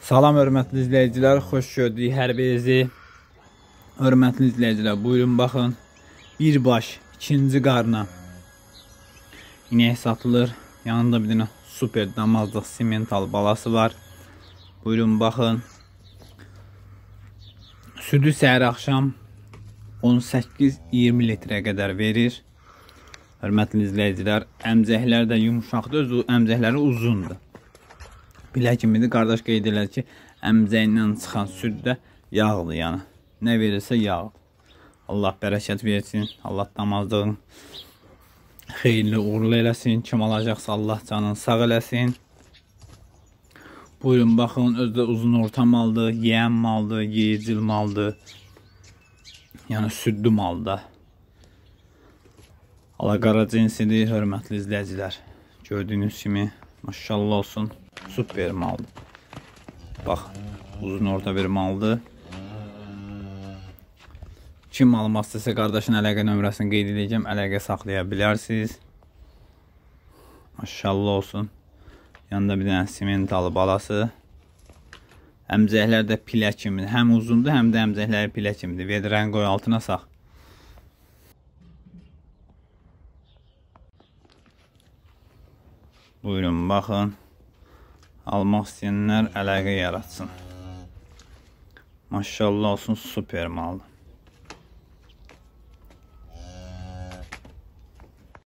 Salam hörmətli izləyicilər, xoş gördük hər birinizi. Hörmətli izləyicilər, buyurun baxın. Birbaş ikinci qarna inək satılır. Yanında bir dənə super damazlıq simental balası var. Buyurun baxın. Südü səhər axşam 18-20 litrə qədər verir. Hörmətli izləyicilər, əmzəklər də yumuşaqdır, əmzəkləri uzundur. Bilək ki, indi qardaş qeyd elədi ki, əmzəyindən çıxan süd də yağdır, yəni. Nə verirsə yağ. Allah bərəkət versin. Allah namazlığın xeyirli uğurlu eləsin. Kim alacaqsa Allah canını sağ eləsin. Buyurun, baxın, özdə uzun orta maldır, yeyən maldır, yeyicil maldır. Yəni, süddü maldır. Allah qara cinsidir, hörmətli izləyicilər. Gördüyünüz kimi. Maşallah olsun. Super maldır. Bax, uzun orta bir maldır. Kim almaq istəsə qardaşın əlaqə nömrəsini qeyd edəcəm. Əlaqə saxlaya bilərsiniz. Maşallah olsun. Yanında bir dənə simentalı balası. Əmcəklər də pilə kimi. Həm uzundur, həm də əmcəkləri pilə kimidir. Vedrəni qoy altına sax. Buyurun, baxın. Almaq istəyənlər əlaqə yaratsın. Maşallah olsun, super maldır.